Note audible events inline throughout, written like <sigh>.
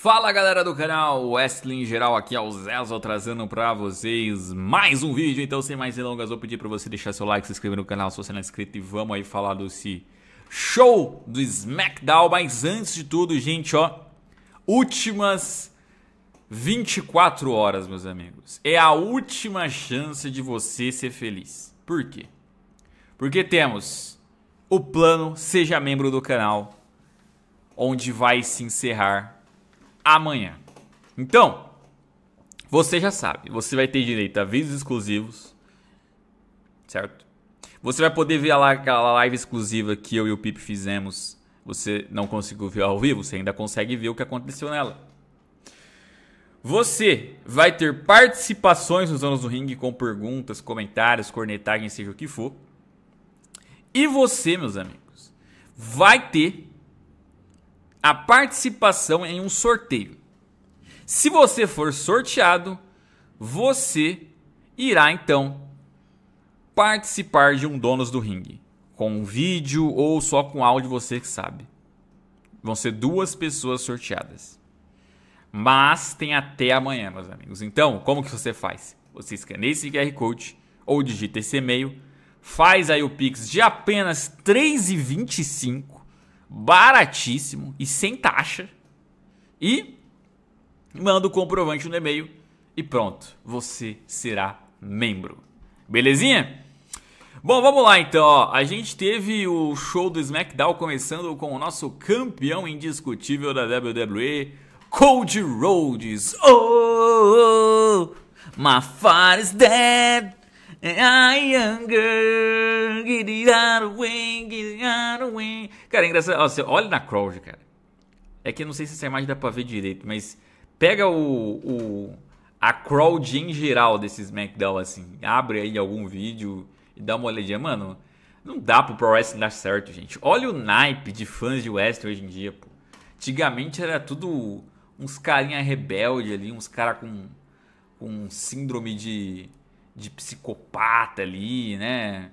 Fala galera do canal, Wrestling Geral aqui é o Zezo trazendo pra vocês mais um vídeo. Então sem mais delongas vou pedir pra você deixar seu like, se inscrever no canal se você não é inscrito e vamos aí falar desse show do SmackDown. Mas antes de tudo, gente, ó, últimas 24 horas, meus amigos. É a última chance de você ser feliz. Por quê? Porque temos o plano Seja Membro do Canal, onde vai se encerrar amanhã. Então, você já sabe, você vai ter direito a vídeos exclusivos, certo? Você vai poder ver aquela live exclusiva que eu e o Pipe fizemos. Você não conseguiu ver ao vivo, você ainda consegue ver o que aconteceu nela. Você vai ter participações nos Anos do ringue com perguntas, comentários, cornetagem, seja o que for. E você, meus amigos, vai ter a participação em um sorteio. Se você for sorteado, você irá então participar de um Donos do Ringue, com um vídeo ou só com áudio, você que sabe. Vão ser duas pessoas sorteadas. Mas tem até amanhã, meus amigos. Então, como que você faz? Você escaneia esse QR Code ou digita esse e-mail, faz aí o Pix de apenas R$ 3,25 baratíssimo e sem taxa. E manda o comprovante no e-mail e pronto, você será membro. Belezinha? Bom, vamos lá então. A gente teve o show do SmackDown começando com o nosso campeão indiscutível da WWE, Cody Rhodes. Oh, oh, oh. oh. my is dead. I am girl, get it out of way, get it out of way. Cara, é engraçado. Ó, olha na crowd, cara. É que eu não sei se essa imagem dá pra ver direito, mas pega o, o a crowd em geral desse SmackDown, assim. Abre aí algum vídeo e dá uma olhadinha. Mano, não dá pro Pro Wrestling dar certo, gente. Olha o naipe de fãs de Western hoje em dia, pô. Antigamente era tudo uns carinha rebelde ali, uns cara com, com síndrome de de psicopata ali, né?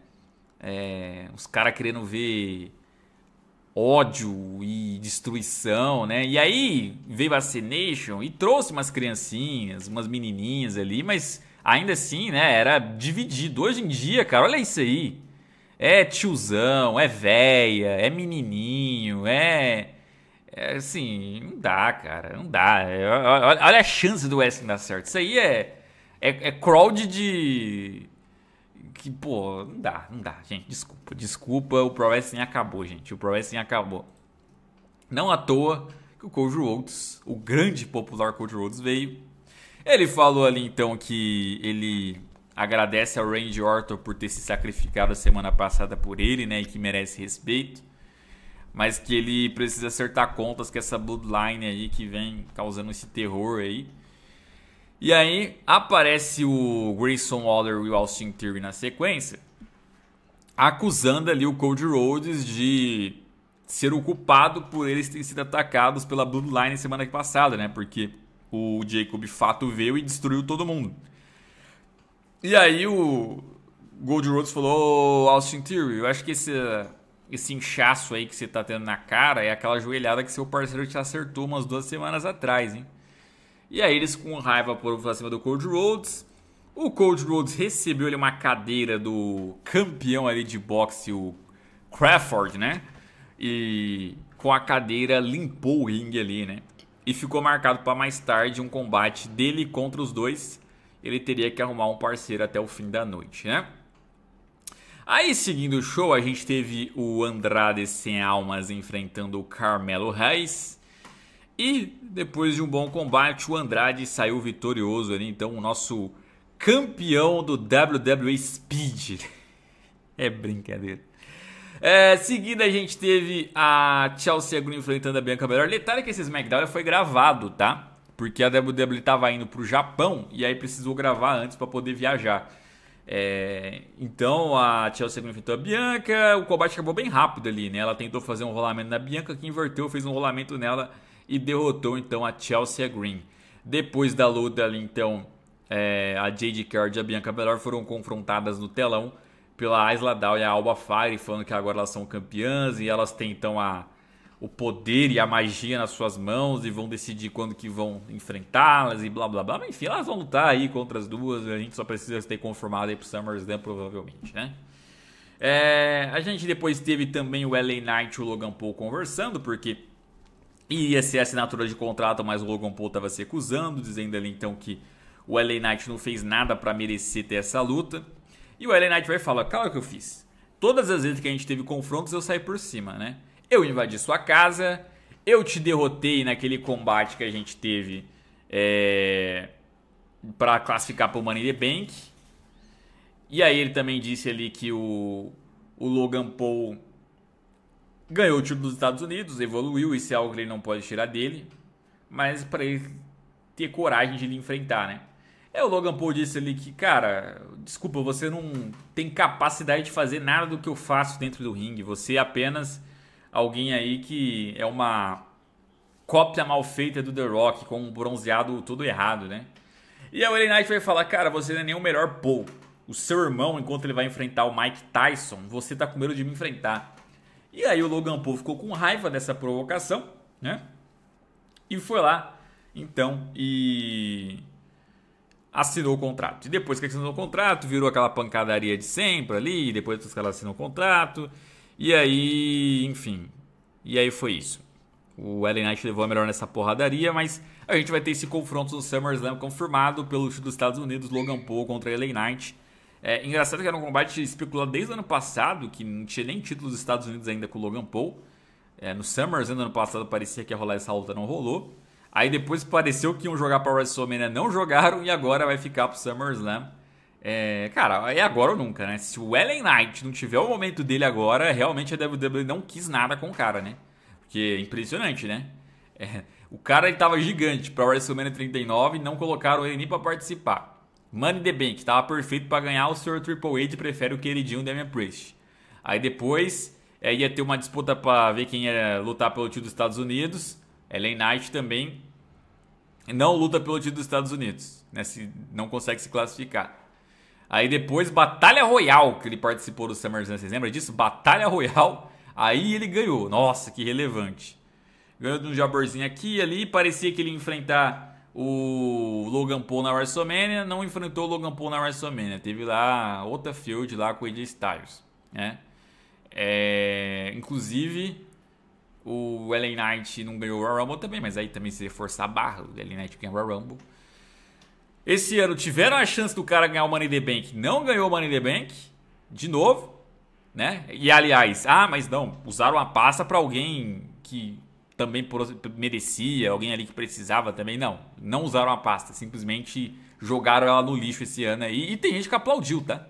É, os caras querendo ver ódio e destruição, né? E aí veio a Vaccination e trouxe umas criancinhas, umas menininhas ali, mas ainda assim, né? Era dividido. Hoje em dia, cara, olha isso aí. É tiozão, é véia, é menininho, é. é assim, não dá, cara, não dá. É, olha a chance do Wesley dar certo. Isso aí é é, é crowd de. Que, pô, não dá, não dá, gente. Desculpa, desculpa. O Pro Wrestling acabou, gente. O Pro Wrestling acabou. Não à toa que o Cody Rhodes, o grande popular Cody Rhodes, veio. Ele falou ali então que ele agradece ao Randy Orton por ter se sacrificado a semana passada por ele, né? E que merece respeito. Mas que ele precisa acertar contas com essa Bloodline aí que vem causando esse terror aí. E aí aparece o Grayson Waller e o Austin Theory na sequência, acusando ali o Cody Rhodes de ser o culpado por eles terem sido atacados pela Bloodline semana passada, né? Porque o Jacob Fato veio e destruiu todo mundo. E aí o Gold Rhodes falou, oh, Austin Theory, eu acho que esse, esse inchaço aí que você tá tendo na cara é aquela joelhada que seu parceiro te acertou umas duas semanas atrás, hein? E aí eles com raiva foram pra cima do Cold Rhodes. O Cold Rhodes recebeu ali uma cadeira do campeão ali de boxe, o Crawford, né? E com a cadeira limpou o ringue ali, né? E ficou marcado para mais tarde um combate dele contra os dois. Ele teria que arrumar um parceiro até o fim da noite, né? Aí, seguindo o show, a gente teve o Andrade Sem Almas enfrentando o Carmelo Reis. E depois de um bom combate, o Andrade saiu vitorioso ali, então o nosso campeão do WWE Speed. <laughs> é brincadeira. É, seguida a gente teve a Chelsea Green enfrentando a Bianca Belair. Detalhe que esse SmackDown foi gravado, tá? Porque a WWE estava indo para o Japão e aí precisou gravar antes para poder viajar. É, então a Chelsea Green enfrentou a Bianca, o combate acabou bem rápido ali, né? Ela tentou fazer um rolamento na Bianca, que inverteu, fez um rolamento nela e derrotou então a Chelsea Green. Depois da luta ali, então, é, a Jade Card e a Bianca Belair foram confrontadas no telão pela Isla Dow e a Alba Fire, falando que agora elas são campeãs e elas têm então a, o poder e a magia nas suas mãos e vão decidir quando que vão enfrentá-las e blá blá blá. Mas, enfim, elas vão lutar aí contra as duas, a gente só precisa ter confirmado aí pro SummerSlam provavelmente, né? É, a gente depois teve também o LA Knight e o Logan Paul conversando, porque iria ser assinatura de contrato, mas o Logan Paul estava se recusando, dizendo ali então que o LA Knight não fez nada para merecer ter essa luta. E o LA Knight vai falar: "Calma que eu fiz. Todas as vezes que a gente teve confrontos, eu saí por cima, né? Eu invadi sua casa, eu te derrotei naquele combate que a gente teve é, para classificar para o Money the Bank. E aí ele também disse ali que o, o Logan Paul Ganhou o título dos Estados Unidos, evoluiu, isso é algo que ele não pode tirar dele, mas para ele ter coragem de lhe enfrentar, né? É, o Logan Paul disse ali que, cara, desculpa, você não tem capacidade de fazer nada do que eu faço dentro do ringue, você é apenas alguém aí que é uma cópia mal feita do The Rock, com um bronzeado todo errado, né? E a LA Knight vai falar, cara, você não é nem o melhor Paul. O seu irmão, enquanto ele vai enfrentar o Mike Tyson, você tá com medo de me enfrentar. E aí o Logan Paul ficou com raiva dessa provocação, né? E foi lá, então, e assinou o contrato. E depois que assinou o contrato, virou aquela pancadaria de sempre ali, depois que ela assinou o contrato. E aí, enfim. E aí foi isso. O Ellen Knight levou a melhor nessa porradaria, mas a gente vai ter esse confronto no SummerSlam confirmado pelo dos Estados Unidos, Logan Paul contra Ellen Knight. É, engraçado que era um combate especulado desde o ano passado, que não tinha nem título dos Estados Unidos ainda com o Logan Paul. É, no Summers, né, ano passado, parecia que ia rolar essa luta, não rolou. Aí depois pareceu que iam jogar para WrestleMania, né, não jogaram e agora vai ficar pro SummerSlam. Né? É, cara, é agora ou nunca, né? Se o Ellen Knight não tiver o momento dele agora, realmente a WWE não quis nada com o cara, né? Porque é impressionante, né? É, o cara ele tava gigante pra WrestleMania 39 e não colocaram ele nem pra participar. Money the Bank estava perfeito para ganhar, o senhor Triple H prefere o queridinho Damian Priest. Aí depois é, ia ter uma disputa para ver quem ia lutar pelo título dos Estados Unidos. Ellen Knight também não luta pelo título dos Estados Unidos, né? Se não consegue se classificar. Aí depois Batalha Royal, que ele participou do SummerSlam, vocês lembram disso? Batalha Royal. Aí ele ganhou. Nossa, que relevante. Ganhou de um jaborzinho aqui e ali, parecia que ele ia enfrentar o Logan Paul na WrestleMania, não enfrentou o Logan Paul na WrestleMania, teve lá outra field lá com o AJ Styles, né? É, inclusive, o LA Knight não ganhou o Royal Rumble também, mas aí também se forçar a barra, o LA Knight ganha o Royal Rumble. Esse ano tiveram a chance do cara ganhar o Money the Bank, não ganhou o Money the Bank, de novo, né? E aliás, ah, mas não, usaram a pasta para alguém que também merecia, alguém ali que precisava também. Não, não usaram a pasta, simplesmente jogaram ela no lixo esse ano aí. E tem gente que aplaudiu, tá?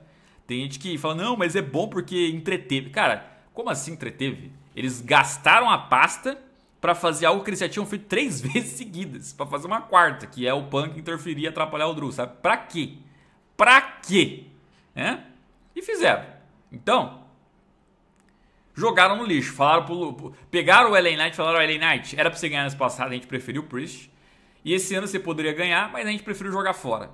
Tem gente que fala, não, mas é bom porque entreteve. Cara, como assim entreteve? Eles gastaram a pasta para fazer algo que eles já tinham feito três <laughs> vezes seguidas, para fazer uma quarta, que é o punk interferir e atrapalhar o Drew, sabe? Pra quê? Pra quê? É? E fizeram. Então, jogaram no lixo. Falaram pro, pro, pegaram o LA Knight e falaram: LA Knight, era pra você ganhar ano passado, a gente preferiu o Priest. E esse ano você poderia ganhar, mas a gente preferiu jogar fora.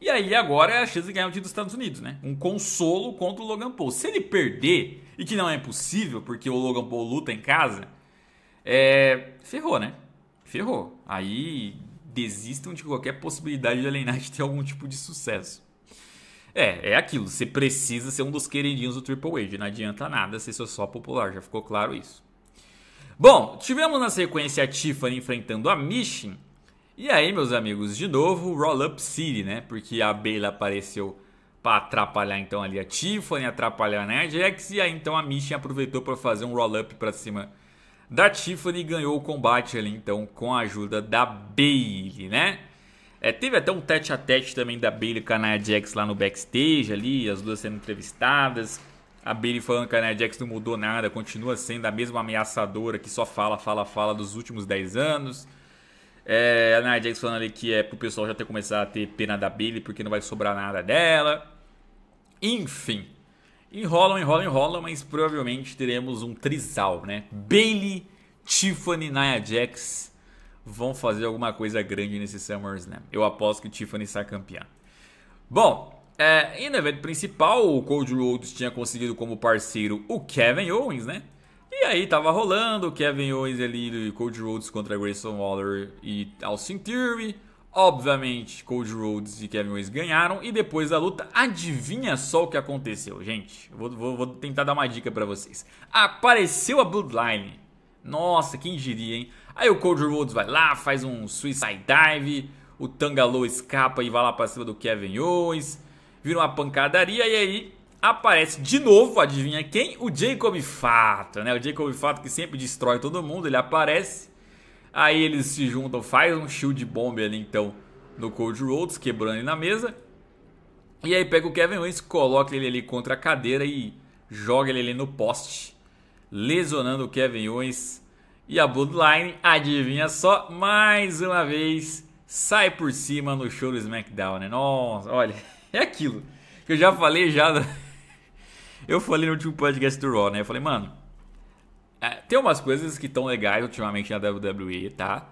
E aí agora é a chance de ganhar o título dos Estados Unidos, né? Um consolo contra o Logan Paul. Se ele perder, e que não é possível, porque o Logan Paul luta em casa, é... ferrou, né? Ferrou. Aí desistam de qualquer possibilidade de Alien Knight ter algum tipo de sucesso. É, é aquilo. Você precisa ser um dos queridinhos do Triple H. Não adianta nada ser só popular, já ficou claro isso. Bom, tivemos na sequência a Tiffany enfrentando a Mishin. E aí, meus amigos, de novo, Roll Up City, né? Porque a Bela apareceu para atrapalhar então ali a Tiffany, atrapalhar né? a Nerd Jax. E aí então a Mishin aproveitou para fazer um Roll Up para cima da Tiffany e ganhou o combate ali então com a ajuda da Bailey, né? É, teve até um tete a tete também da Bailey com a Nia Jax lá no backstage ali, as duas sendo entrevistadas. A Bailey falando que a Nia Jax não mudou nada, continua sendo a mesma ameaçadora que só fala, fala, fala dos últimos 10 anos. É, a Nia Jax falando ali que é pro pessoal já ter começado a ter pena da Bailey porque não vai sobrar nada dela. Enfim, enrolam, enrolam, enrolam, mas provavelmente teremos um trisal, né? Bailey, Tiffany, Nia Jax vão fazer alguma coisa grande nesse SummerSlam. Eu aposto que Tiffany sai campeã. Bom, é, e no evento principal, o Cold Rhodes tinha conseguido como parceiro o Kevin Owens, né? E aí tava rolando, o Kevin Owens ali e Cold Rhodes contra Grayson Waller e Austin Theory. Obviamente, Cold Rhodes e Kevin Owens ganharam. E depois da luta, adivinha só o que aconteceu, gente. Vou, vou, vou tentar dar uma dica para vocês. Apareceu a Bloodline. Nossa, quem diria, hein? Aí o Cold Rhodes vai lá, faz um suicide dive, o Tangalow escapa e vai lá para cima do Kevin Owens, vira uma pancadaria e aí aparece de novo, adivinha quem? O Jacob Fata, né? O Jacob Fata que sempre destrói todo mundo, ele aparece. Aí eles se juntam, faz um shield bomb ali então no Cold Rhodes, quebrando ele na mesa. E aí pega o Kevin Owens, coloca ele ali contra a cadeira e joga ele ali no poste, lesionando o Kevin Owens. E a Bloodline, adivinha só, mais uma vez sai por cima no show do SmackDown, né? Nossa, olha, <laughs> é aquilo que eu já falei já. Do... <laughs> Eu falei no último podcast do Raw, né? Eu falei, mano, é, tem umas coisas que estão legais ultimamente na WWE, tá?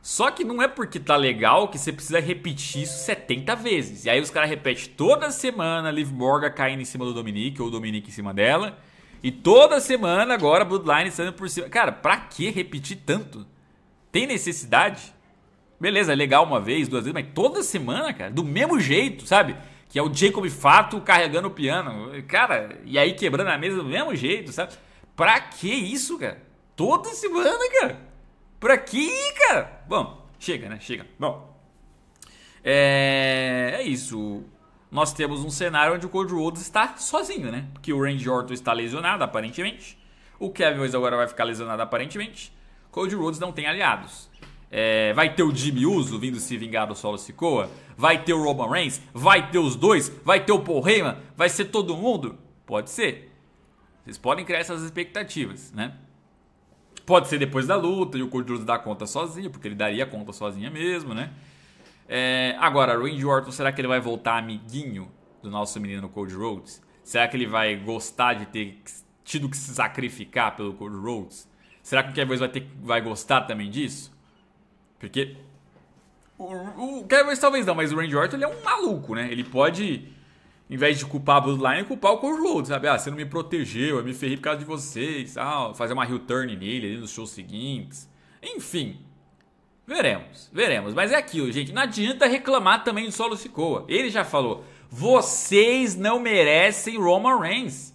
Só que não é porque tá legal que você precisa repetir isso 70 vezes. E aí os caras repetem toda semana, Liv Morgan caindo em cima do Dominique, ou o Dominique em cima dela. E toda semana agora Bloodline saindo por cima. Cara, pra que repetir tanto? Tem necessidade? Beleza, é legal uma vez, duas vezes, mas toda semana, cara, do mesmo jeito, sabe? Que é o Jacob Fato carregando o piano. Cara, e aí quebrando a mesa do mesmo jeito, sabe? Pra que isso, cara? Toda semana, cara? Pra que, cara? Bom, chega, né? Chega. Bom. É, é isso nós temos um cenário onde o Cody Rhodes está sozinho, né? Porque o Randy Orton está lesionado, aparentemente. O Kevin Owens agora vai ficar lesionado, aparentemente. Cody Rhodes não tem aliados. É, vai ter o Jimmy Uso vindo se vingar do Solo Sikoa. Vai ter o Roman Reigns. Vai ter os dois. Vai ter o Paul Heyman. Vai ser todo mundo. Pode ser. Vocês podem criar essas expectativas, né? Pode ser depois da luta e o Cody Rhodes dar conta sozinho, porque ele daria conta sozinha mesmo, né? É, agora, Randy Orton, será que ele vai voltar amiguinho do nosso menino Cody Rhodes? Será que ele vai gostar de ter tido que se sacrificar pelo Cody Rhodes? Será que o Kevin Owens vai, ter, vai gostar também disso? Porque o, o Kevin Owens talvez não, mas o Randy Orton ele é um maluco, né? Ele pode, em vez de culpar a Bloodline, culpar o Cody Rhodes, sabe? Ah, você não me protegeu, eu me ferrei por causa de vocês, ah, fazer uma heel turn nele ali nos shows seguintes. Enfim, Veremos, veremos. Mas é aquilo, gente. Não adianta reclamar também do Solo Sikoa. Ele já falou: vocês não merecem Roman Reigns.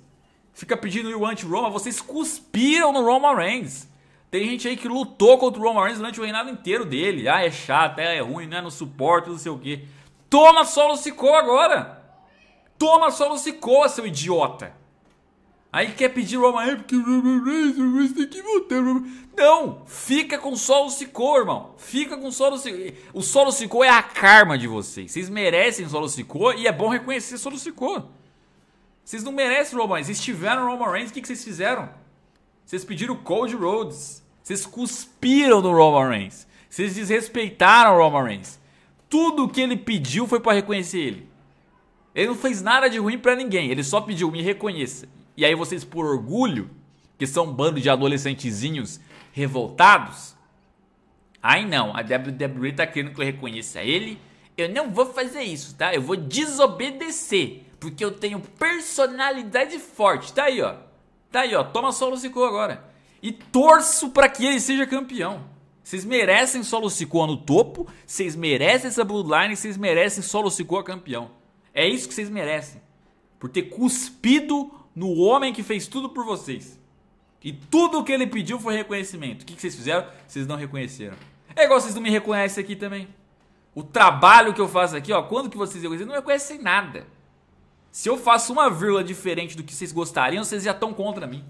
Fica pedindo o anti-Roma, vocês cuspiram no Roman Reigns. Tem gente aí que lutou contra o Roman Reigns durante o reinado inteiro dele. Ah, é chato, é, é ruim, né? No suporte, não sei o quê. Toma Solo Sikoa agora! Toma Solo Sikoa, seu idiota! Aí quer pedir o Reigns porque o tem que voltar. Não! Fica com o solo Sicô, irmão. Fica com o solo Sicô. O solo Sicô é a karma de vocês. Vocês merecem o solo Sicô e é bom reconhecer o solo Sicô. Vocês não merecem o Roman Vocês tiveram o Roman Reigns. O que, vocês fizeram? Vocês pediram Cold Rhodes. Vocês cuspiram no Roman Reigns. Vocês desrespeitaram o Roman Reigns. Tudo o que ele pediu foi para reconhecer ele. Ele não fez nada de ruim para ninguém. Ele só pediu me reconheça. E aí vocês, por orgulho, que são um bando de adolescentezinhos revoltados, ai não, a WWE tá querendo que eu reconheça ele. Eu não vou fazer isso, tá? Eu vou desobedecer, porque eu tenho personalidade forte. Tá aí, ó. Tá aí, ó. Toma só Lucicô agora. E torço para que ele seja campeão. Vocês merecem solo Sikoa no topo, vocês merecem essa Bloodline, vocês merecem solo Sikoa campeão. É isso que vocês merecem. Por ter cuspido no homem que fez tudo por vocês. E tudo o que ele pediu foi reconhecimento. O que vocês fizeram? Vocês não reconheceram. É igual vocês não me reconhecem aqui também. O trabalho que eu faço aqui, ó, quando que vocês reconhecem? Não reconhecem nada. Se eu faço uma vírgula diferente do que vocês gostariam, vocês já estão contra mim.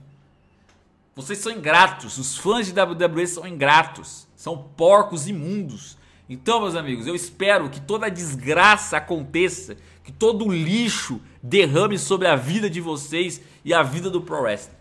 Vocês são ingratos. Os fãs de WWE são ingratos. São porcos imundos. Então, meus amigos, eu espero que toda a desgraça aconteça, que todo o lixo derrame sobre a vida de vocês e a vida do Pro Wrestling.